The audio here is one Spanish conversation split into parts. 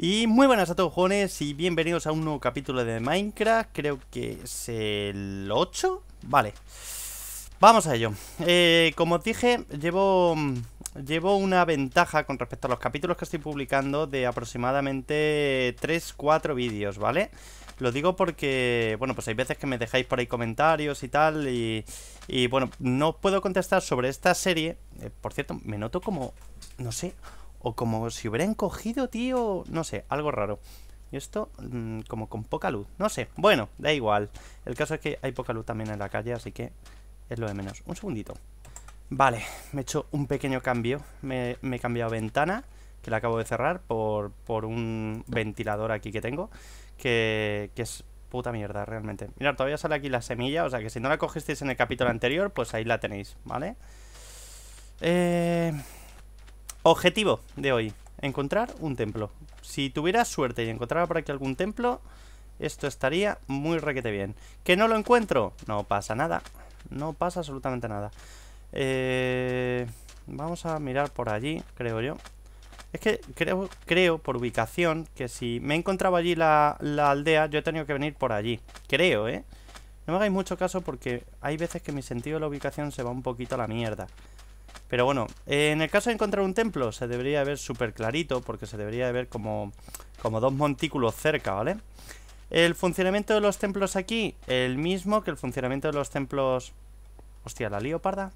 Y muy buenas a todos jóvenes y bienvenidos a un nuevo capítulo de Minecraft Creo que es el 8 Vale Vamos a ello eh, Como os dije, llevo, llevo una ventaja con respecto a los capítulos que estoy publicando De aproximadamente 3-4 vídeos, ¿vale? vale lo digo porque, bueno, pues hay veces que me dejáis por ahí comentarios y tal. Y, y bueno, no puedo contestar sobre esta serie. Eh, por cierto, me noto como, no sé, o como si hubiera encogido, tío. No sé, algo raro. Y esto mm, como con poca luz. No sé. Bueno, da igual. El caso es que hay poca luz también en la calle, así que es lo de menos. Un segundito. Vale, me he hecho un pequeño cambio. Me, he cambiado ventana, que la acabo de cerrar por, por un ventilador aquí que tengo que, que es puta mierda realmente. Mirad, todavía sale aquí la semilla, o sea que si no la cogisteis en el capítulo anterior, pues ahí la tenéis, ¿vale? Eh... Objetivo de hoy, encontrar un templo. Si tuvieras suerte y encontrara por aquí algún templo, esto estaría muy requete bien. ¿Que no lo encuentro? No pasa nada, no pasa absolutamente nada. Eh... Vamos a mirar por allí, creo yo es que creo, creo por ubicación que si me he encontrado allí la, aldea, yo he tenido que venir por allí. Creo, ¿eh? No me hagáis mucho caso porque hay veces que mi sentido de la ubicación se va un poquito a la mierda. Pero bueno, en el caso de encontrar un templo se debería ver súper clarito porque se debería de ver como, como dos montículos cerca, ¿vale? El funcionamiento de los templos aquí, el mismo que el funcionamiento de los templos... Hostia, ¿la leoparda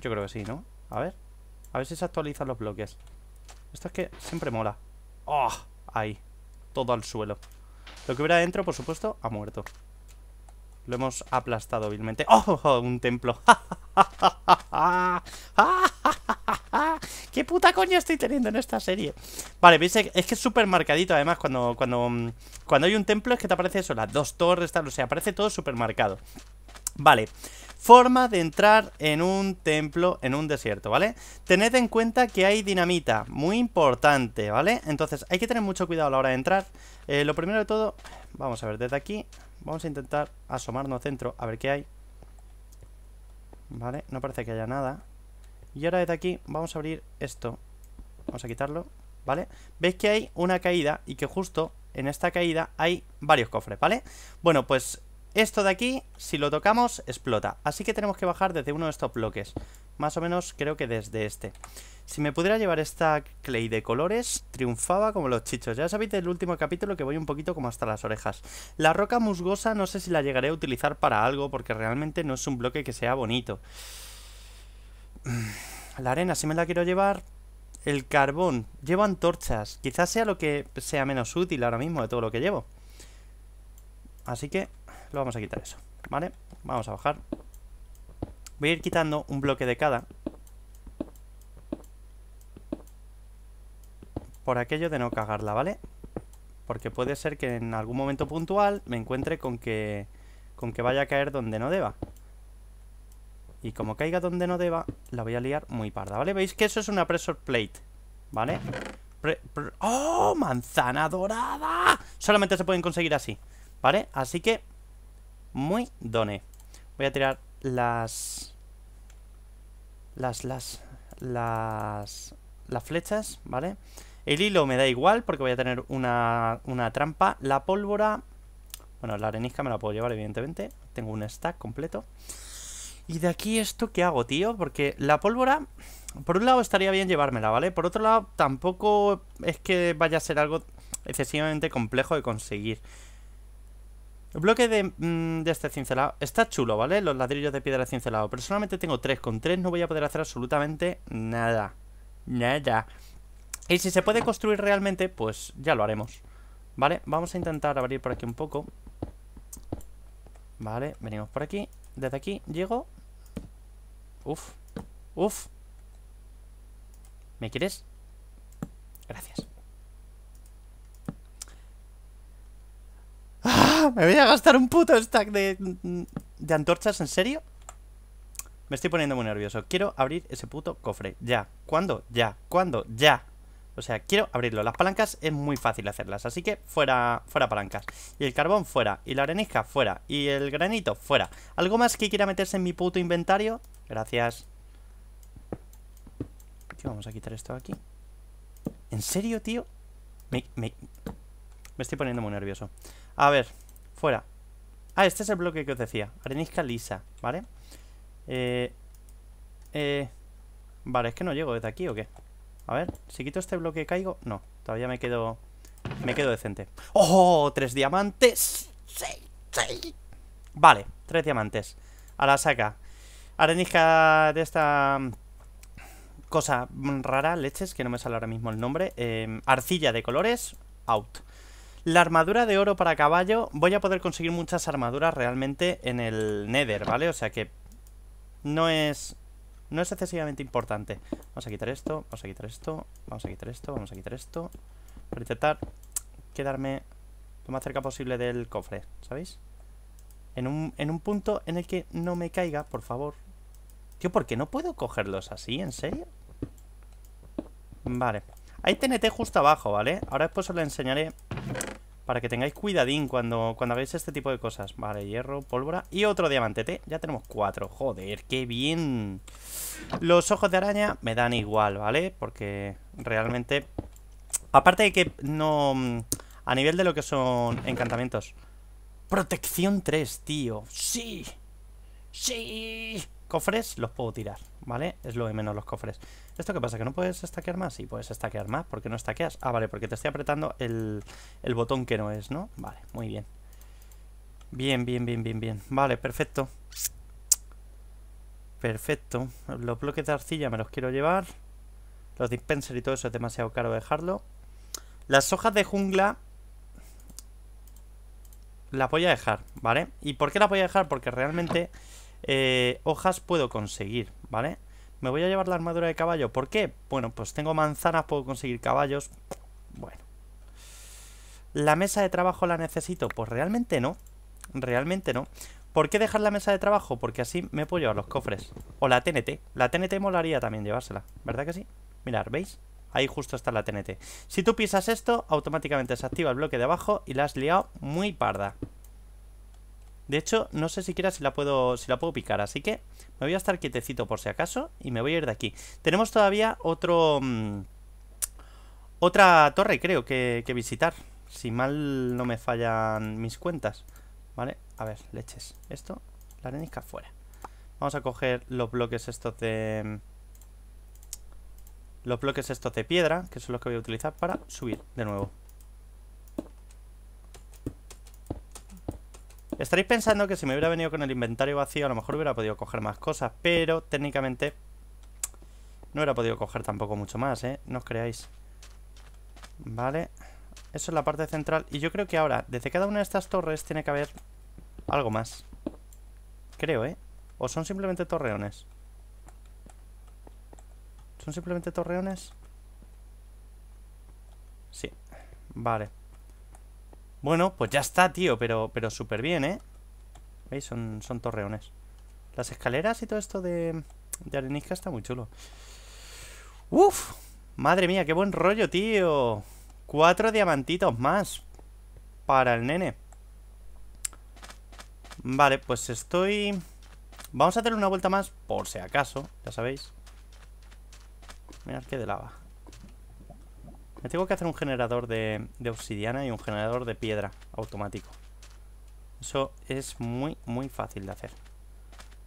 Yo creo que sí, ¿no? A ver. A ver si se actualizan los bloques. Esto es que siempre mola. ¡Oh! Ahí. Todo al suelo. Lo que hubiera dentro, por supuesto, ha muerto. Lo hemos aplastado vilmente. ¡Oh! un templo. ¡Qué puta coño estoy teniendo en esta serie! Vale, veis, es que es súper marcadito además cuando, cuando, cuando hay un templo es que te aparece eso, las dos torres, tal, o sea, aparece todo súper marcado. Vale forma de entrar en un templo en un desierto, ¿vale? Tened en cuenta que hay dinamita, muy importante, ¿vale? Entonces hay que tener mucho cuidado a la hora de entrar. Eh, lo primero de todo, vamos a ver, desde aquí vamos a intentar asomarnos centro a ver qué hay. Vale, no parece que haya nada. Y ahora desde aquí vamos a abrir esto. Vamos a quitarlo, ¿vale? Veis que hay una caída y que justo en esta caída hay varios cofres, ¿vale? Bueno, pues esto de aquí, si lo tocamos, explota. Así que tenemos que bajar desde uno de estos bloques. Más o menos creo que desde este. Si me pudiera llevar esta clay de colores, triunfaba como los chichos. Ya sabéis del último capítulo que voy un poquito como hasta las orejas. La roca musgosa no sé si la llegaré a utilizar para algo, porque realmente no es un bloque que sea bonito. La arena si me la quiero llevar. El carbón. Llevo antorchas. Quizás sea lo que sea menos útil ahora mismo de todo lo que llevo. Así que lo vamos a quitar eso, ¿vale? Vamos a bajar. Voy a ir quitando un bloque de cada. Por aquello de no cagarla, ¿vale? Porque puede ser que en algún momento puntual me encuentre con que, con que vaya a caer donde no deba. Y como caiga donde no deba, la voy a liar muy parda, ¿vale? Veis que eso es una pressure plate, ¿vale? ¡Oh! ¡Manzana dorada! Solamente se pueden conseguir así, ¿vale? Así que muy done. Voy a tirar las... Las, las... Las... flechas, ¿vale? El hilo me da igual porque voy a tener una, una trampa. La pólvora... Bueno, la arenisca me la puedo llevar, evidentemente. Tengo un stack completo. Y de aquí esto qué hago, tío? Porque la pólvora... Por un lado estaría bien llevármela, ¿vale? Por otro lado, tampoco es que vaya a ser algo excesivamente complejo de conseguir. El bloque de, mm, este cincelado está chulo, ¿vale? Los ladrillos de piedra cincelado. Pero solamente tengo tres. Con tres no voy a poder hacer absolutamente nada. Nada. Y si se puede construir realmente, pues ya lo haremos. ¿Vale? Vamos a intentar abrir por aquí un poco. Vale, venimos por aquí. Desde aquí llego. Uf. Uf. ¿Me quieres? Gracias. Me voy a gastar un puto stack de, de antorchas, ¿en serio? Me estoy poniendo muy nervioso. Quiero abrir ese puto cofre. Ya. ¿Cuándo? Ya. ¿Cuándo? Ya. O sea, quiero abrirlo. Las palancas es muy fácil hacerlas. Así que fuera, fuera palancas. Y el carbón fuera. Y la arenisca fuera. Y el granito fuera. ¿Algo más que quiera meterse en mi puto inventario? Gracias. ¿Qué vamos a quitar esto aquí? ¿En serio, tío? Me, me estoy poniendo muy nervioso. A ver, Fuera. Ah, este es el bloque que os decía. Arenisca lisa, ¿vale? Eh, eh, vale, es que no llego desde aquí o qué. A ver, si quito este bloque caigo... No, todavía me quedo... Me quedo decente. ¡Oh! Tres diamantes. ¡Sí! ¡Sí! Vale, tres diamantes. A la saca. Arenisca de esta mm, cosa rara, leches, que no me sale ahora mismo el nombre. Eh, arcilla de colores, out. La armadura de oro para caballo, voy a poder conseguir muchas armaduras realmente en el Nether, ¿vale? O sea que no es no es excesivamente importante. Vamos a quitar esto, vamos a quitar esto, vamos a quitar esto, vamos a quitar esto. Para intentar quedarme lo más cerca posible del cofre, ¿sabéis? En un, punto en el que no me caiga, por favor. Tío, ¿por qué no puedo cogerlos así? ¿En serio? Vale. Hay TNT justo abajo, ¿vale? Ahora después os lo enseñaré para que tengáis cuidadín cuando, cuando hagáis este tipo de cosas. Vale, hierro, pólvora y otro diamantete. Ya tenemos cuatro. Joder, qué bien. Los ojos de araña me dan igual, ¿vale? Porque realmente... Aparte de que no... A nivel de lo que son encantamientos. Protección 3, tío. Sí. Sí. Cofres los puedo tirar, ¿vale? Es lo de menos los cofres. ¿Esto qué pasa? ¿Que no puedes stackear más? Sí, puedes stackear más. ¿Por qué no stackeas? Ah, vale, porque te estoy apretando el, el botón que no es, ¿no? Vale, muy bien. Bien, bien, bien, bien, bien. Vale, perfecto. Perfecto. Los bloques de arcilla me los quiero llevar. Los dispensers y todo eso es demasiado caro dejarlo. Las hojas de jungla las voy a dejar, ¿vale? ¿Y por qué las voy a dejar? Porque realmente eh, hojas puedo conseguir, ¿vale? vale me voy a llevar la armadura de caballo. ¿Por qué? Bueno, pues tengo manzanas, puedo conseguir caballos. Bueno. ¿La mesa de trabajo la necesito? Pues realmente no. Realmente no. ¿Por qué dejar la mesa de trabajo? Porque así me puedo llevar los cofres. O la TNT. La TNT molaría también llevársela. ¿Verdad que sí? Mirad, ¿veis? Ahí justo está la TNT. Si tú pisas esto, automáticamente se activa el bloque de abajo y la has liado muy parda. De hecho, no sé siquiera si la puedo, si la puedo picar, así que me voy a estar quietecito por si acaso y me voy a ir de aquí. Tenemos todavía otro... Mm, otra torre, creo, que, visitar. Si mal no me fallan mis cuentas. Vale, a ver, leches. Esto, la arenisca fuera. Vamos a coger los bloques estos de... Los bloques estos de piedra, que son los que voy a utilizar para subir de nuevo. Estaréis pensando que si me hubiera venido con el inventario vacío a lo mejor hubiera podido coger más cosas, pero técnicamente no hubiera podido coger tampoco mucho más, ¿eh? No os creáis. Vale. Eso es la parte central. Y yo creo que ahora, desde cada una de estas torres tiene que haber algo más. Creo, ¿eh? O son simplemente torreones. ¿Son simplemente torreones? Sí. Vale. Bueno, pues ya está, tío, pero, pero súper bien, ¿eh? ¿Veis? Son, son torreones. Las escaleras y todo esto de, de arenisca está muy chulo. ¡Uf! Madre mía, qué buen rollo, tío. Cuatro diamantitos más para el nene. Vale, pues estoy... Vamos a hacer una vuelta más por si acaso, ya sabéis. Mirad qué de lava. Me tengo que hacer un generador de, obsidiana y un generador de piedra automático. Eso es muy, muy fácil de hacer.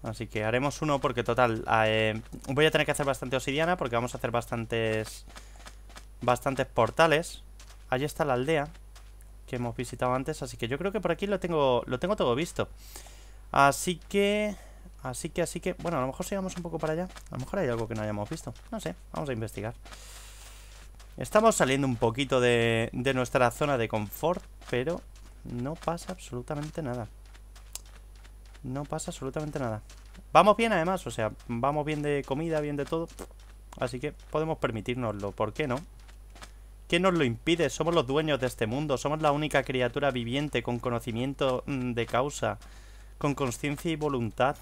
Así que haremos uno porque total eh, Voy a tener que hacer bastante obsidiana Porque vamos a hacer bastantes Bastantes portales Allí está la aldea Que hemos visitado antes Así que yo creo que por aquí lo tengo Lo tengo todo visto Así que... Así que, así que... Bueno, a lo mejor sigamos un poco para allá A lo mejor hay algo que no hayamos visto No sé, vamos a investigar Estamos saliendo un poquito de, nuestra zona de confort, pero no pasa absolutamente nada. No pasa absolutamente nada. Vamos bien además, o sea, vamos bien de comida, bien de todo. Así que podemos permitirnoslo, ¿por qué no? ¿Qué nos lo impide? Somos los dueños de este mundo, somos la única criatura viviente con conocimiento mm, de causa, con conciencia y voluntad.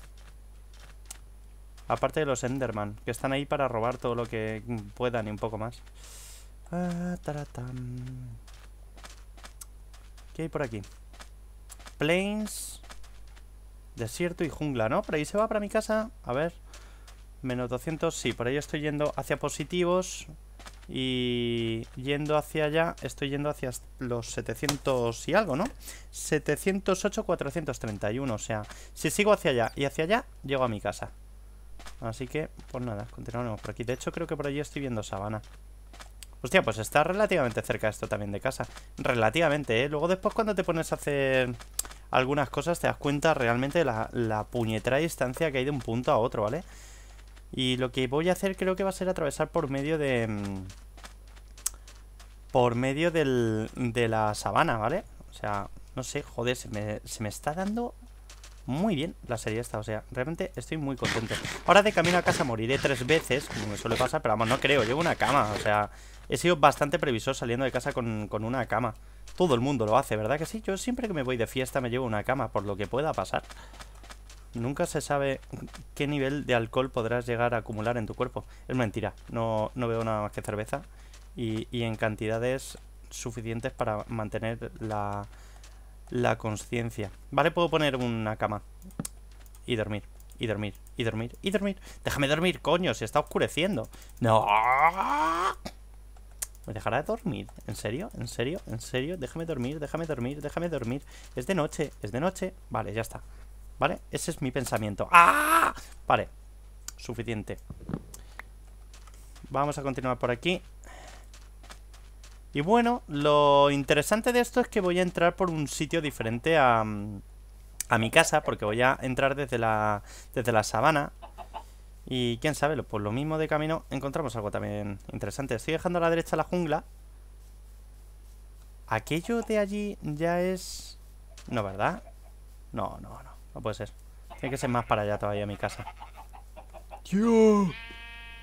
Aparte de los Enderman, que están ahí para robar todo lo que mm, puedan y un poco más. Ah, ¿Qué hay por aquí? Plains, desierto y jungla, ¿no? Por ahí se va para mi casa. A ver. Menos 200, sí, por ahí estoy yendo hacia positivos. Y yendo hacia allá, estoy yendo hacia los 700 y algo, ¿no? 708, 431, o sea, si sigo hacia allá y hacia allá, llego a mi casa. Así que, pues nada, continuaremos por aquí. De hecho, creo que por allí estoy viendo sabana. Hostia, pues está relativamente cerca esto también de casa. Relativamente, ¿eh? Luego después cuando te pones a hacer algunas cosas te das cuenta realmente de la, la puñetera distancia que hay de un punto a otro, ¿vale? Y lo que voy a hacer creo que va a ser atravesar por medio de... Mm, por medio de la sabana, ¿vale? O sea, no sé, joder, se me está dando muy bien la serie esta, o sea, realmente estoy muy contento. Ahora de camino a casa moriré tres veces, como me suele pasar, pero vamos, no creo, llevo una cama, o sea, he sido bastante previsor saliendo de casa con, una cama. Todo el mundo lo hace, ¿verdad que sí? Yo siempre que me voy de fiesta me llevo una cama, por lo que pueda pasar. Nunca se sabe qué nivel de alcohol podrás llegar a acumular en tu cuerpo. Es mentira, no, no veo nada más que cerveza y, y en cantidades suficientes para mantener la, la conciencia. Vale, puedo poner una cama. Y dormir, y dormir, y dormir, y dormir. Déjame dormir, coño, se está oscureciendo. No. ¿Me dejará de dormir? ¿En serio? ¿En serio? ¿En serio? Déjame dormir, déjame dormir, déjame dormir. Es de noche, es de noche. Vale, ya está. ¿Vale? Ese es mi pensamiento. ¡Ah! Vale. Suficiente. Vamos a continuar por aquí. Y bueno, lo interesante de esto es que voy a entrar por un sitio diferente a, a mi casa, porque voy a entrar desde la, desde la sabana. Y quién sabe, por lo mismo de camino encontramos algo también interesante. Estoy dejando a la derecha la jungla. Aquello de allí ya es... No, ¿verdad? No, no, no. No puede ser. Tiene que ser más para allá todavía mi casa. ¡Tío!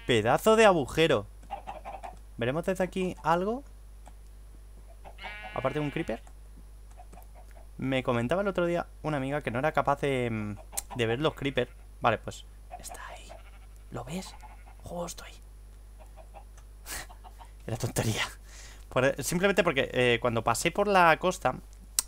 Pedazo de agujero. ¿Veremos desde aquí algo? aparte de un creeper. Me comentaba el otro día una amiga que no era capaz de, mm, ver los creepers. Vale, pues está ahí. ¿Lo ves? Justo ahí. era tontería. Eh, simplemente porque eh, cuando pasé por la costa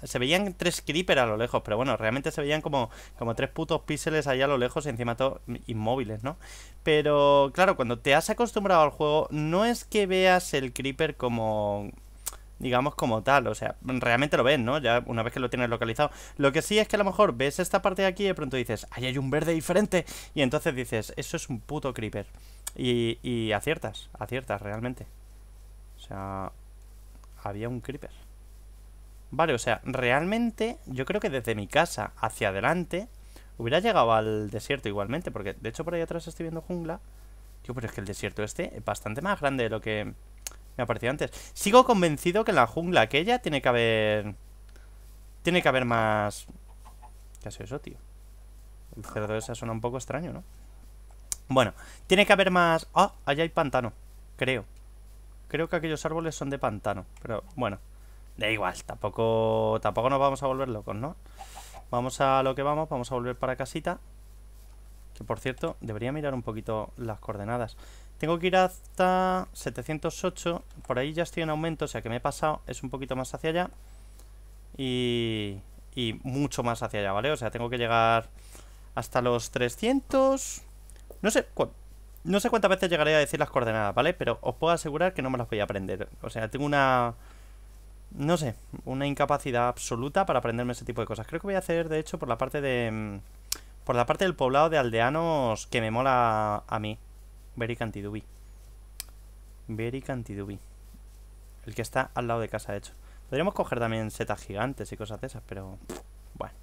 se veían tres creeper a lo lejos, pero bueno, realmente se veían como, como tres putos píxeles allá a lo lejos, encima todos inmóviles, ¿no? Pero claro, cuando te has acostumbrado al juego, no es que veas el creeper como digamos, como tal. O sea, realmente lo ves, ¿no? Ya una vez que lo tienes localizado. Lo que sí es que a lo mejor ves esta parte de aquí y de pronto dices, ahí hay un verde diferente. Y entonces dices, eso es un puto creeper. Y, y aciertas, aciertas realmente. O sea, había un creeper. Vale, o sea, realmente yo creo que desde mi casa hacia adelante hubiera llegado al desierto igualmente, porque de hecho por ahí atrás estoy viendo jungla. Yo pero es que el desierto este es bastante más grande de lo que me parecido antes. Sigo convencido que en la jungla aquella tiene que haber... Tiene que haber más... ¿Qué ha sido eso, tío? El cerdo esa suena un poco extraño, ¿no? Bueno, tiene que haber más... Ah, allá hay pantano, creo Creo que aquellos árboles son de pantano Pero bueno, da igual Tampoco, tampoco nos vamos a volver locos, ¿no? Vamos a lo que vamos Vamos a volver para casita Que por cierto, debería mirar un poquito las coordenadas tengo que ir hasta 708. Por ahí ya estoy en aumento, o sea que me he pasado. Es un poquito más hacia allá. Y, y mucho más hacia allá, ¿vale? O sea, tengo que llegar hasta los 300... No sé, no sé cuántas veces llegaré a decir las coordenadas, ¿vale? Pero os puedo asegurar que no me las voy a aprender. O sea, tengo una... No sé, una incapacidad absoluta para aprenderme ese tipo de cosas. Creo que voy a hacer, de hecho, por la parte de... Mm, por la parte del poblado de aldeanos que me mola a mí. Very Cantidubi. Very Cantidubi. El que está al lado de casa, de hecho. Podríamos coger también setas gigantes y cosas de esas, pero... Bueno,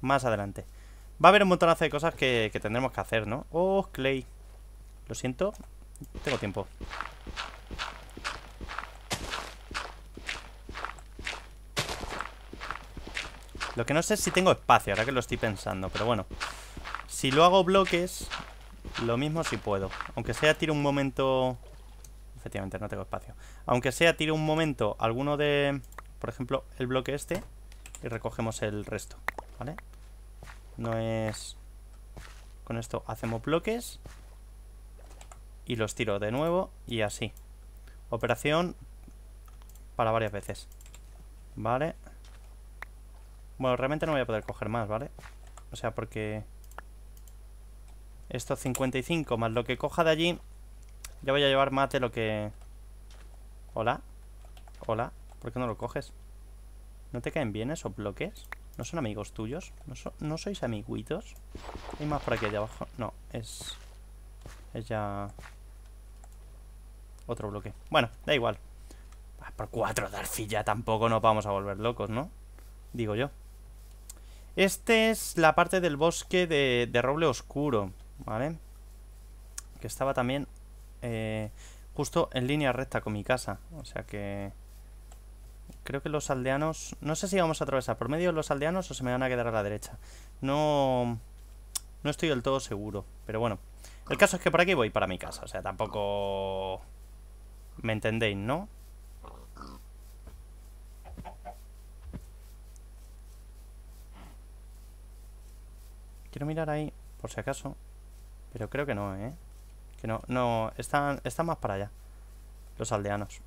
más adelante. Va a haber un montonazo de cosas que, que tendremos que hacer, ¿no? Oh, Clay. Lo siento, tengo tiempo. Lo que no sé es si tengo espacio, ahora que lo estoy pensando, pero bueno. Si lo hago bloques, lo mismo si puedo. Aunque sea tiro un momento... Efectivamente, no tengo espacio. Aunque sea tiro un momento alguno de... Por ejemplo, el bloque este. Y recogemos el resto. ¿Vale? No es... Con esto hacemos bloques. Y los tiro de nuevo. Y así. Operación para varias veces. ¿Vale? Bueno, realmente no voy a poder coger más, ¿vale? O sea, porque... Estos 55 más lo que coja de allí. Ya voy a llevar mate lo que... Hola. Hola. ¿Por qué no lo coges? ¿No te caen bien esos bloques? ¿No son amigos tuyos? ¿No, sois amiguitos? ¿Hay más por aquí allá abajo? No, es... Es ya... Otro bloque. Bueno, da igual. Ah, por cuatro de arcilla tampoco nos vamos a volver locos, ¿no? Digo yo. Este es la parte del bosque de, de roble oscuro. ¿vale? Que estaba también eh, justo en línea recta con mi casa. O sea que... Creo que los aldeanos... No sé si vamos a atravesar por medio de los aldeanos o se me van a quedar a la derecha. No... No estoy del todo seguro. Pero bueno. El caso es que por aquí voy para mi casa. O sea, tampoco... ¿Me entendéis, no? Quiero mirar ahí, por si acaso. Pero creo que no, ¿eh? Que no, no, están, están más para allá. Los aldeanos.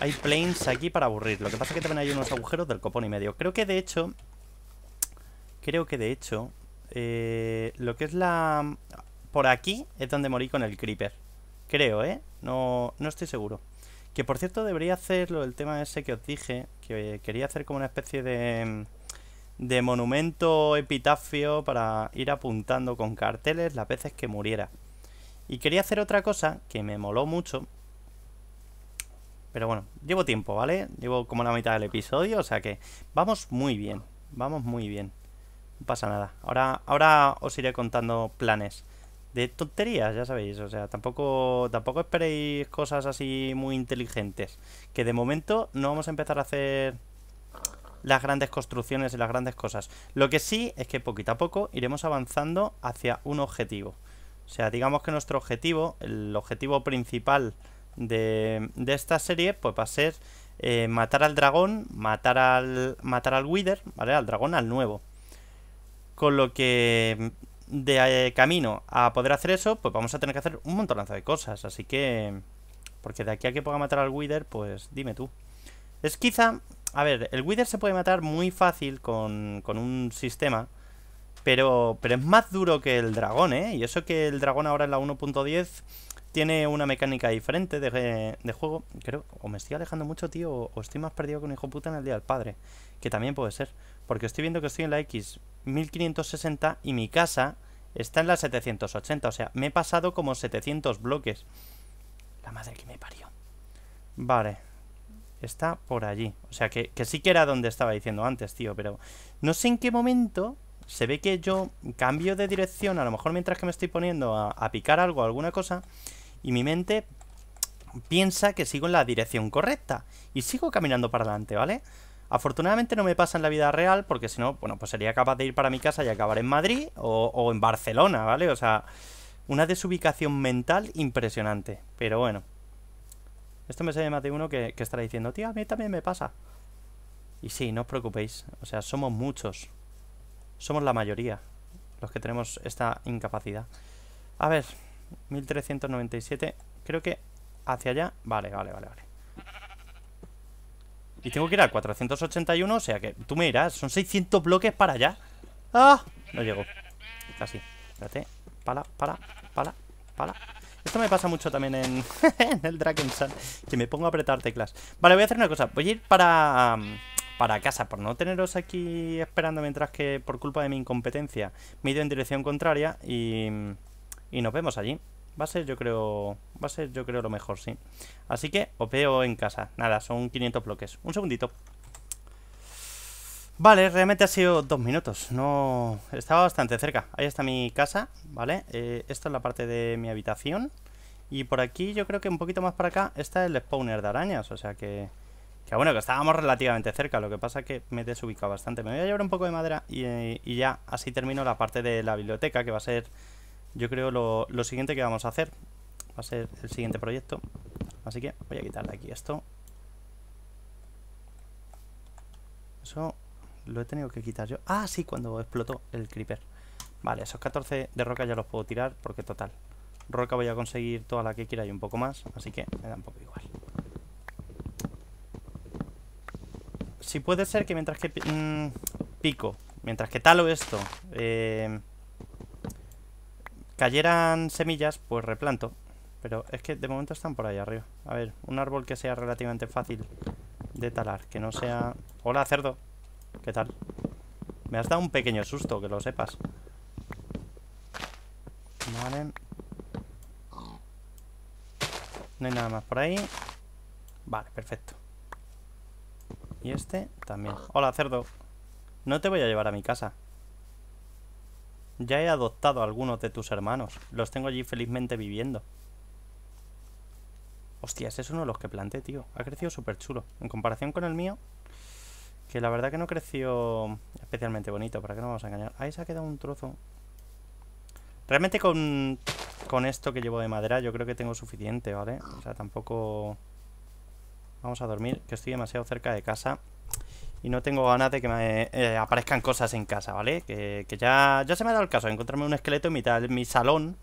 Hay planes aquí para aburrir. Lo que pasa es que también hay unos agujeros del copón y medio. Creo que de hecho... Creo que de hecho... Eh, lo que es la... Por aquí es donde morí con el creeper. Creo, ¿eh? No, no estoy seguro. Que por cierto debería hacerlo el tema ese que os dije. Que quería hacer como una especie de de monumento epitafio para ir apuntando con carteles las veces que muriera. Y quería hacer otra cosa que me moló mucho. Pero bueno, llevo tiempo, ¿vale? Llevo como la mitad del episodio, o sea que vamos muy bien. Vamos muy bien. No pasa nada. Ahora, ahora os iré contando planes. De tonterías, ya sabéis. O sea, tampoco, tampoco esperéis cosas así muy inteligentes. Que de momento no vamos a empezar a hacer las grandes construcciones y las grandes cosas. Lo que sí es que poquito a poco iremos avanzando hacia un objetivo. O sea, digamos que nuestro objetivo, el objetivo principal de, de esta serie, pues va a ser eh, matar al dragón, matar al, matar al Wither, ¿vale? Al dragón, al nuevo. Con lo que de eh, camino a poder hacer eso, pues vamos a tener que hacer un montón de cosas. Así que... Porque de aquí a que pueda matar al Wither, pues dime tú. Es quizá a ver, el Wither se puede matar muy fácil con, un sistema. Pero, pero es más duro que el dragón, ¿eh? Y eso que el dragón ahora en la 1.10 tiene una mecánica diferente de, de, juego. Creo, o me estoy alejando mucho, tío, o, estoy más perdido que un hijo puta en el Día del Padre. Que también puede ser. Porque estoy viendo que estoy en la X 1560 y mi casa está en la 780. O sea, me he pasado como 700 bloques. La madre que me parió. Vale. Está por allí. O sea, que, que sí que era donde estaba diciendo antes, tío. Pero no sé en qué momento se ve que yo cambio de dirección, a lo mejor mientras que me estoy poniendo a, picar algo, alguna cosa, y mi mente piensa que sigo en la dirección correcta y sigo caminando para adelante, ¿vale? Afortunadamente no me pasa en la vida real porque si no, bueno, pues sería capaz de ir para mi casa y acabar en Madrid o, o en Barcelona, ¿vale? O sea, una desubicación mental impresionante, pero bueno. Esto me sale más de uno que, estará diciendo, Tío, a mí también me pasa. Y sí, no os preocupéis. O sea, somos muchos. Somos la mayoría los que tenemos esta incapacidad. A ver, 1397. Creo que hacia allá. Vale, vale, vale, vale. Y tengo que ir a 481, o sea que tú me irás. Son 600 bloques para allá. ¡Ah! No llego. Casi. Espérate. Pala, pala, pala, pala. Esto me pasa mucho también en, el el Sun, que me pongo a apretar teclas. Vale, voy a hacer una cosa. Voy a ir para, mm, para casa, por no teneros aquí esperando mientras que por culpa de mi incompetencia me he ido en dirección contraria y, mm, y nos vemos allí. Va a ser, yo creo, va a ser, yo creo, lo mejor, sí. Así que os veo en casa. Nada, son 500 bloques. Un segundito. Vale, realmente ha sido dos minutos. No. Estaba bastante cerca. Ahí está mi casa, ¿vale? Eh, esta es la parte de mi habitación. Y por aquí, yo creo que un poquito más para acá, está el spawner de arañas. O sea que. Que bueno, que estábamos relativamente cerca. Lo que pasa es que me desubicado bastante. Me voy a llevar un poco de madera y, ya así termino la parte de la biblioteca, que va a ser, yo creo, lo, lo siguiente que vamos a hacer. Va a ser el siguiente proyecto. Así que voy a quitar de aquí esto. Eso lo he tenido que quitar yo. Ah, sí, cuando explotó el creeper. Vale, esos 14 de roca ya los puedo tirar porque total. Roca voy a conseguir toda la que quiera y un poco más, así que me da un poco igual. Si puede ser que mientras que mm, pico, mientras que talo esto, eh, cayeran semillas, pues replanto. Pero es que de momento están por ahí arriba. A ver, un árbol que sea relativamente fácil de talar, que no sea... Hola, cerdo. ¿Qué tal? Me has dado un pequeño susto, que lo sepas. Vale. No hay nada más por ahí. Vale, perfecto. Y este también. Hola, cerdo. No te voy a llevar a mi casa. Ya he adoptado a algunos de tus hermanos. Los tengo allí felizmente viviendo. Hostias, es uno de los que planté, tío. Ha crecido súper chulo. En comparación con el mío, que la verdad que no creció especialmente bonito, ¿para qué nos vamos a engañar? Ahí se ha quedado un trozo. Realmente con, con esto que llevo de madera yo creo que tengo suficiente, ¿vale? O sea, tampoco... Vamos a dormir, que estoy demasiado cerca de casa y no tengo ganas de que me eh, aparezcan cosas en casa, ¿vale? Que, que, ya, ya se me ha dado el caso de encontrarme un esqueleto en mitad de mi salón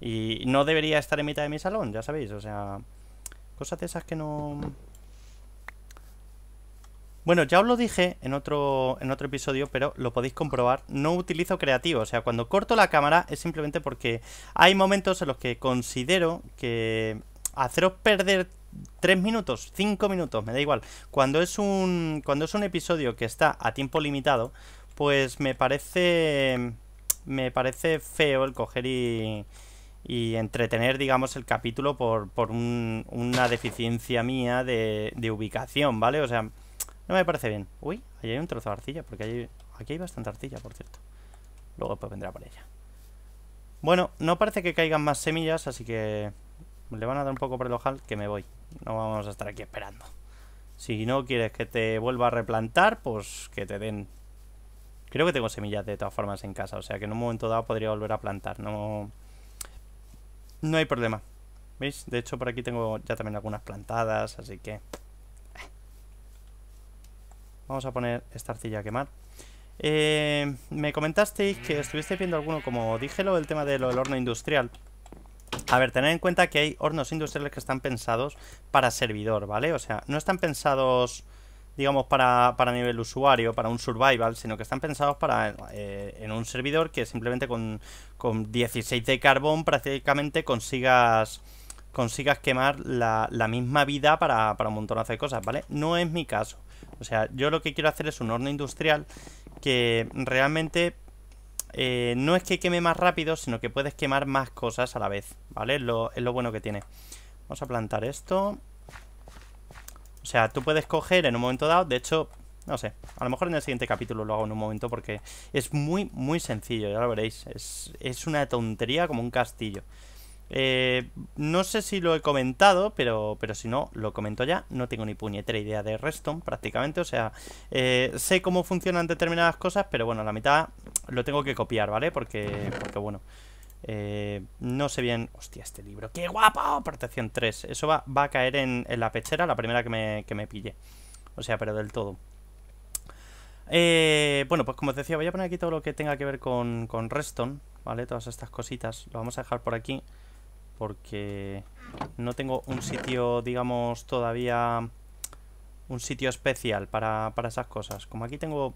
y no debería estar en mitad de mi salón, ya sabéis, o sea, cosas de esas que no... Bueno, ya os lo dije en otro, en otro episodio, pero lo podéis comprobar. No utilizo creativo, o sea, cuando corto la cámara es simplemente porque hay momentos en los que considero que haceros perder 3 minutos, 5 minutos, me da igual. Cuando es un, cuando es un episodio que está a tiempo limitado, pues me parece me parece feo el coger y, y entretener, digamos, el capítulo por, por una deficiencia mía de, de ubicación, ¿vale? O sea, no me parece bien. Uy, ahí hay un trozo de arcilla, porque aquí hay bastante arcilla, por cierto. Luego pues vendrá por ella. Bueno, no parece que caigan más semillas, así que le van a dar un poco por el ojal que me voy. No vamos a estar aquí esperando. Si no quieres que te vuelva a replantar, pues que te den... Creo que tengo semillas de todas formas en casa, o sea que en un momento dado podría volver a plantar, no... No hay problema. ¿Veis? De hecho por aquí tengo ya también algunas plantadas, así que... Vamos a poner esta arcilla a quemar. Eh, me comentasteis que estuvisteis viendo alguno, como dije, lo del tema del horno industrial. A ver, tened en cuenta que hay hornos industriales que están pensados para servidor, ¿vale? O sea, no están pensados, digamos, para, nivel usuario, para un survival, sino que están pensados para eh, en un servidor que simplemente con, 16 de carbón prácticamente consigas consigas quemar la, misma vida para, un montón de cosas, ¿vale? No es mi caso. O sea, yo lo que quiero hacer es un horno industrial que realmente eh, no es que queme más rápido, sino que puedes quemar más cosas a la vez, ¿vale? Es lo, bueno que tiene. Vamos a plantar esto. O sea, tú puedes coger en un momento dado, de hecho, no sé, a lo mejor en el siguiente capítulo lo hago en un momento porque es muy, muy sencillo, ya lo veréis. es una tontería como un castillo. Eh, no sé si lo he comentado, pero, pero si no, lo comento ya. No tengo ni puñetera idea de Reston prácticamente. O sea, eh, sé cómo funcionan determinadas cosas, pero bueno, la mitad lo tengo que copiar, ¿vale? Porque, porque bueno, eh, no sé bien... Hostia, este libro. ¡Qué guapo! Protección 3. Eso va, a caer en, la pechera, la primera que me, pille. O sea, pero del todo. bueno, pues como os decía, voy a poner aquí todo lo que tenga que ver con, con Reston, ¿vale? Todas estas cositas. Lo vamos a dejar por aquí porque no tengo un sitio, digamos, todavía un sitio especial para, para esas cosas. Como aquí tengo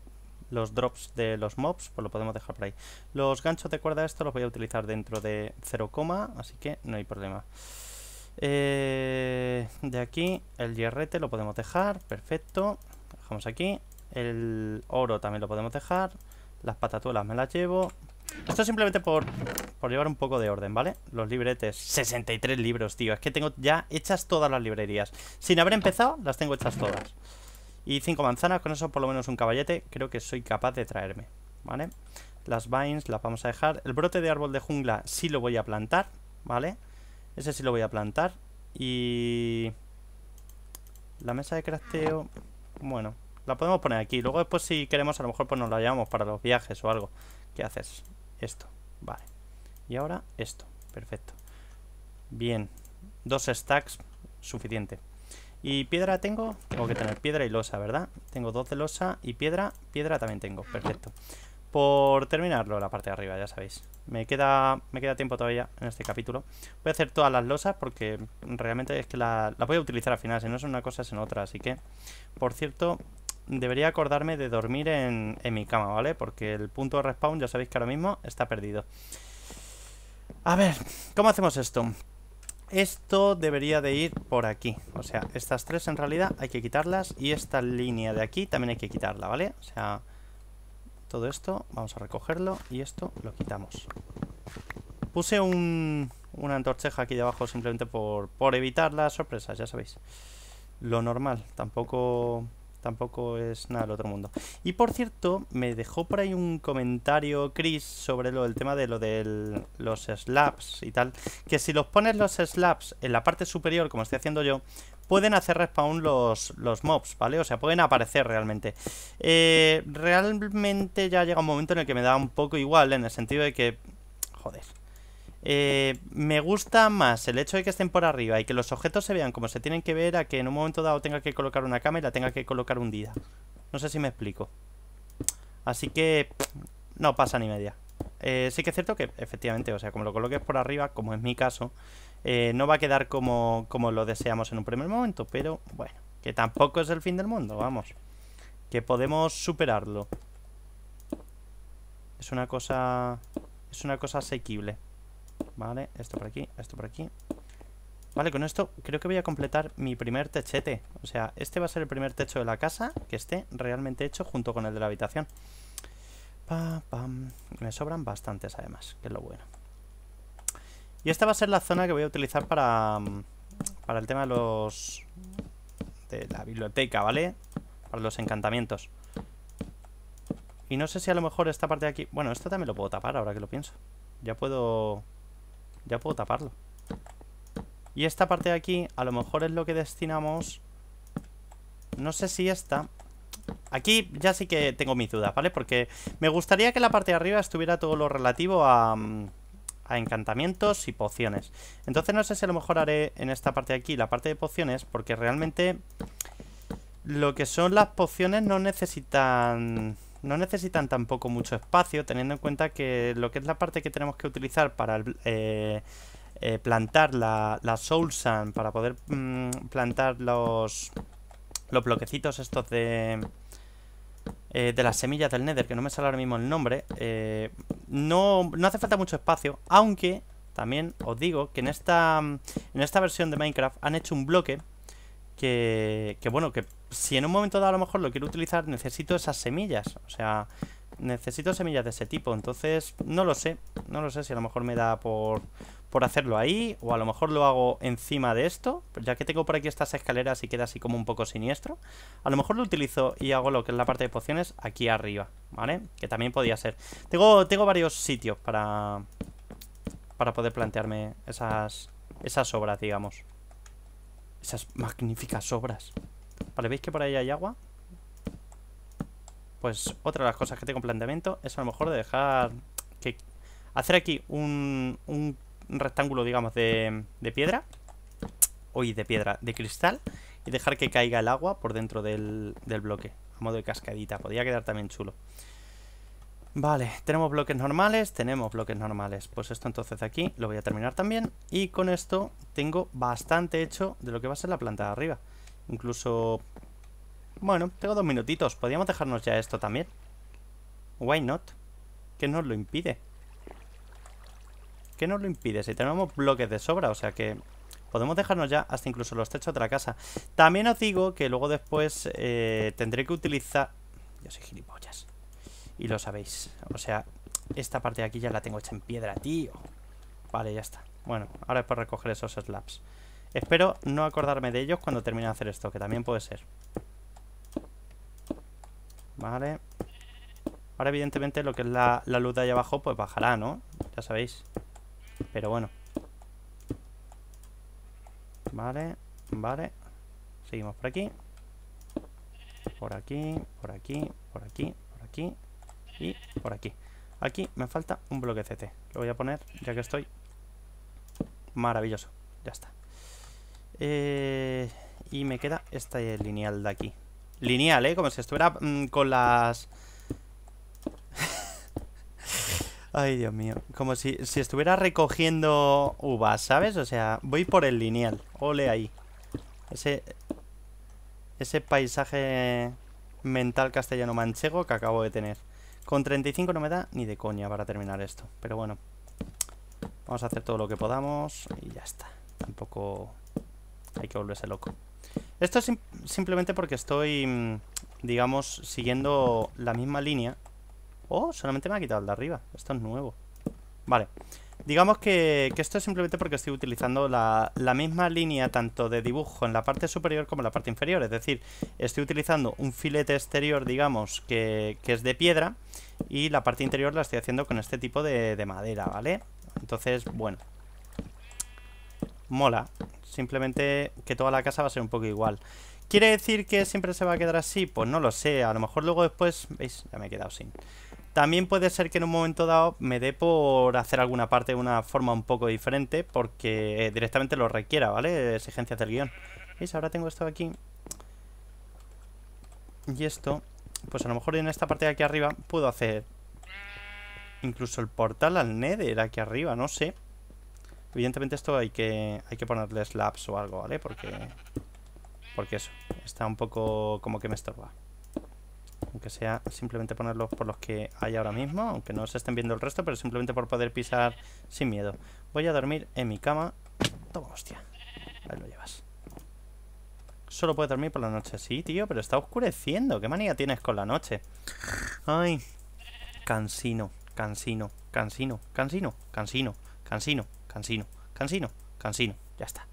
los drops de los mobs, pues lo podemos dejar por ahí. Los ganchos de cuerda esto los voy a utilizar dentro de 0, así que no hay problema. Eh, de aquí el hierrete lo podemos dejar, perfecto. Dejamos aquí. El oro también lo podemos dejar. Las patatuelas me las llevo, esto simplemente por, llevar un poco de orden, ¿vale? Los libretes, 63 libros, tío Es que tengo ya hechas todas las librerías Sin haber empezado, las tengo hechas todas Y cinco manzanas, con eso por lo menos un caballete Creo que soy capaz de traerme, ¿vale? Las vines las vamos a dejar El brote de árbol de jungla sí lo voy a plantar, ¿vale? Ese sí lo voy a plantar Y... La mesa de crafteo... Bueno, la podemos poner aquí Luego después si queremos a lo mejor pues nos la llevamos para los viajes o algo ¿Qué haces? esto, vale. Y ahora esto, perfecto. Bien, dos stacks, suficiente. ¿Y piedra tengo? Tengo que tener piedra y losa, ¿verdad? Tengo dos de losa y piedra, piedra también tengo, perfecto. Por terminarlo la parte de arriba, ya sabéis. Me queda, me queda tiempo todavía en este capítulo. Voy a hacer todas las losas porque realmente es que las la voy a utilizar al final, si no es una cosa es en otra, así que... Por cierto, debería acordarme de dormir en, mi cama, ¿vale? Porque el punto de respawn ya sabéis que ahora mismo está perdido. A ver, ¿cómo hacemos esto? Esto debería de ir por aquí. O sea, estas tres en realidad hay que quitarlas y esta línea de aquí también hay que quitarla, ¿vale? O sea, todo esto vamos a recogerlo y esto lo quitamos. Puse un, una antorcheja aquí debajo simplemente por, por evitar las sorpresas, ya sabéis. Lo normal, tampoco tampoco es nada del otro mundo. Y por cierto, me dejó por ahí un comentario Chris sobre lo, el tema de lo de los slabs y tal. Que si los pones los slabs en la parte superior, como estoy haciendo yo, pueden hacer respawn los, los mobs, ¿vale? O sea, pueden aparecer realmente. Eh, realmente ya llega un momento en el que me da un poco igual, en el sentido de que... Joder, eh, me gusta más el hecho de que estén por arriba y que los objetos se vean como se tienen que ver a que en un momento dado tenga que colocar una cámara y la tenga que colocar hundida. No sé si me explico. Así que no pasa ni media. Eh, sí que es cierto que efectivamente, o sea, como lo coloques por arriba, como es mi caso, eh, no va a quedar como, como lo deseamos en un primer momento, pero bueno, que tampoco es el fin del mundo, vamos. Que podemos superarlo. Es una cosa... Es una cosa asequible. Vale, esto por aquí, esto por aquí Vale, con esto creo que voy a completar mi primer techete O sea, este va a ser el primer techo de la casa Que esté realmente hecho junto con el de la habitación pa, Me sobran bastantes además, que es lo bueno Y esta va a ser la zona que voy a utilizar para... Mm, para el tema de los... De la biblioteca, ¿vale? Para los encantamientos y no sé si a lo mejor esta parte de aquí... Bueno, esto también lo puedo tapar ahora que lo pienso. Ya puedo ya puedo taparlo. Y esta parte de aquí, a lo mejor es lo que destinamos... No sé si esta... Aquí ya sí que tengo mis dudas, ¿vale? Porque me gustaría que la parte de arriba estuviera todo lo relativo a, mm, encantamientos y pociones. Entonces no sé si a lo mejor haré en esta parte de aquí la parte de pociones, porque realmente lo que son las pociones no necesitan no necesitan tampoco mucho espacio, teniendo en cuenta que lo que es la parte que tenemos que utilizar para eh, eh, plantar la, la Soul sand, para poder mm, plantar los, los bloquecitos estos de... Eh, de las semillas del Nether, que no me sale ahora mismo el nombre, no, hace falta mucho espacio, aunque también os digo que en esta, en esta versión de Minecraft han hecho un bloque que, que bueno, que si en un momento dado a lo mejor lo quiero utilizar, necesito esas semillas. O sea, necesito semillas de ese tipo. Entonces, no lo sé. No lo sé si a lo mejor me da por, por hacerlo ahí. O a lo mejor lo hago encima de esto. Ya que tengo por aquí estas escaleras y queda así como un poco siniestro. A lo mejor lo utilizo y hago lo que es la parte de pociones aquí arriba. ¿Vale? Que también podía ser. Tengo, tengo varios sitios para... Para poder plantearme esas... Esas obras, digamos. Esas magníficas obras. Vale, ¿veis que por ahí hay agua? Pues otra de las cosas que tengo en planteamiento es a lo mejor de dejar que hacer aquí un, un rectángulo, digamos, de, de piedra. Hoy de piedra, de cristal. Y dejar que caiga el agua por dentro del, del bloque. A modo de cascadita. Podría quedar también chulo. Vale, tenemos bloques normales, tenemos bloques normales. Pues esto entonces de aquí lo voy a terminar también. Y con esto tengo bastante hecho de lo que va a ser la planta de arriba. Incluso... Bueno, tengo dos minutitos. Podríamos dejarnos ya esto también. Why not? ¿Qué nos lo impide? ¿Qué nos lo impide? Si tenemos bloques de sobra, o sea que... Podemos dejarnos ya hasta incluso los techos de la casa. También os digo que luego después eh, tendré que utilizar... Yo soy gilipollas. Y lo sabéis. O sea, esta parte de aquí ya la tengo hecha en piedra, tío. Vale, ya está. Bueno, ahora es por recoger esos slabs. Espero no acordarme de ellos cuando termine de hacer esto, que también puede ser. Vale. Ahora evidentemente lo que es la, luz de ahí abajo pues bajará, ¿no? Ya sabéis. Pero bueno. Vale, vale. Seguimos por aquí. Por aquí, por aquí, por aquí, por aquí y por aquí. Aquí me falta un bloque CT. Lo voy a poner ya que estoy. Maravilloso. Ya está. Eh, y me queda esta lineal de aquí. Lineal, ¿eh? Como si estuviera mm, con las... Ay, Dios mío. Como si, si estuviera recogiendo uvas, ¿sabes? O sea, voy por el lineal. Ole ahí. Ese... Ese paisaje mental castellano-manchego que acabo de tener. Con 35 no me da ni de coña para terminar esto. Pero bueno. Vamos a hacer todo lo que podamos y ya está. Tampoco hay que volverse loco. Esto es simplemente porque estoy, mm, digamos, siguiendo la misma línea. Oh, solamente me ha quitado el de arriba. Esto es nuevo. Vale. Digamos que, esto es simplemente porque estoy utilizando la, misma línea tanto de dibujo en la parte superior como en la parte inferior. Es decir, estoy utilizando un filete exterior, digamos, que, es de piedra y la parte interior la estoy haciendo con este tipo de, de madera, ¿vale? Entonces, bueno. Mola. Simplemente que toda la casa va a ser un poco igual. ¿Quiere decir que siempre se va a quedar así? Pues no lo sé. A lo mejor luego después... ¿Veis? Ya me he quedado sin. También puede ser que en un momento dado me dé por hacer alguna parte de una forma un poco diferente porque eh, directamente lo requiera, ¿vale? Exigencias del guión. ¿Veis? Ahora tengo esto aquí. Y esto. Pues a lo mejor en esta parte de aquí arriba puedo hacer incluso el portal al Nether aquí arriba, no sé. Evidentemente esto hay que, hay que ponerle slabs o algo, ¿vale? Porque, porque eso, está un poco como que me estorba. Aunque sea simplemente ponerlos por los que hay ahora mismo, aunque no se estén viendo el resto, pero simplemente por poder pisar sin miedo. Voy a dormir en mi cama. Toma, hostia. Ahí lo llevas. Solo puedes dormir por la noche. Sí, tío, pero está oscureciendo. ¿Qué manía tienes con la noche? Ay. Cansino, cansino, cansino, cansino, cansino, cansino. Cansino, cansino, cansino. Ya está.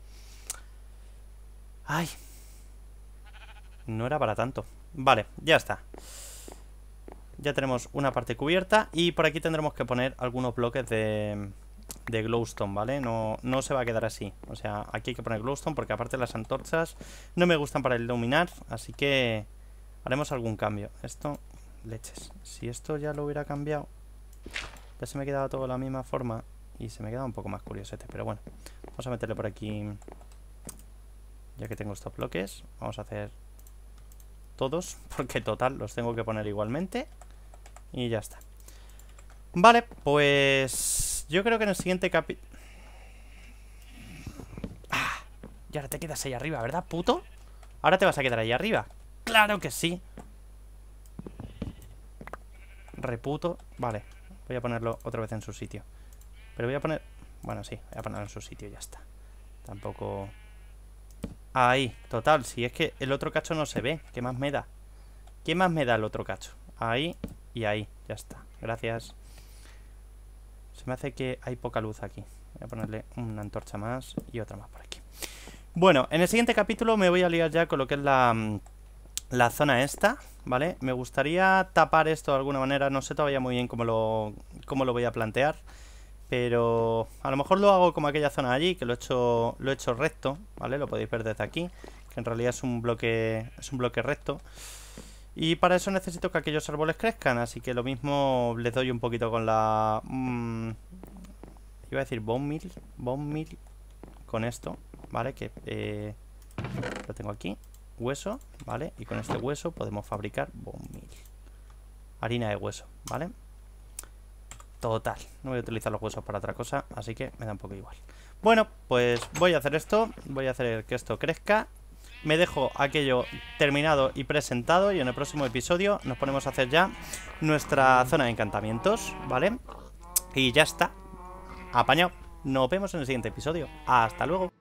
Ay. No era para tanto. Vale, ya está. Ya tenemos una parte cubierta y por aquí tendremos que poner algunos bloques de, de glowstone, ¿vale? No, no se va a quedar así. O sea, aquí hay que poner glowstone porque aparte las antorchas no me gustan para iluminar, así que haremos algún cambio. Esto, leches. Si esto ya lo hubiera cambiado, ya se me quedaba todo de la misma forma. Y se me queda un poco más curioso este, pero bueno. Vamos a meterle por aquí, ya que tengo estos bloques. Vamos a hacer todos, porque total, los tengo que poner igualmente. Y ya está. Vale, pues yo creo que en el siguiente capítulo... Ah, y ahora te quedas ahí arriba, ¿verdad, puto? Ahora te vas a quedar ahí arriba. Claro que sí. Reputo. Vale, voy a ponerlo otra vez en su sitio. Pero voy a poner... Bueno, sí, voy a ponerlo en su sitio y ya está. Tampoco... Ahí, total, si es que el otro cacho no se ve, ¿qué más me da? ¿Qué más me da el otro cacho? Ahí y ahí, ya está, gracias Se me hace que hay poca luz aquí Voy a ponerle una antorcha más y otra más por aquí Bueno, en el siguiente capítulo me voy a liar ya con lo que es la, mm, la zona esta, ¿vale? Me gustaría tapar esto de alguna manera, no sé todavía muy bien cómo lo, cómo lo voy a plantear pero a lo mejor lo hago como aquella zona allí, que lo he hecho, lo he hecho recto, ¿vale? Lo podéis ver desde aquí, que en realidad es un bloque, es un bloque recto. Y para eso necesito que aquellos árboles crezcan, así que lo mismo les doy un poquito con la... Mm, iba a decir bone meal, con esto, ¿vale? Que eh, lo tengo aquí, hueso, ¿vale? Y con este hueso podemos fabricar bone harina de hueso, ¿vale? vale Total, no voy a utilizar los huesos para otra cosa, así que me da un poco igual. Bueno, pues voy a hacer esto, voy a hacer que esto crezca. Me dejo aquello terminado y presentado y en el próximo episodio nos ponemos a hacer ya nuestra zona de encantamientos, ¿vale? Y ya está, apañado. Nos vemos en el siguiente episodio. Hasta luego.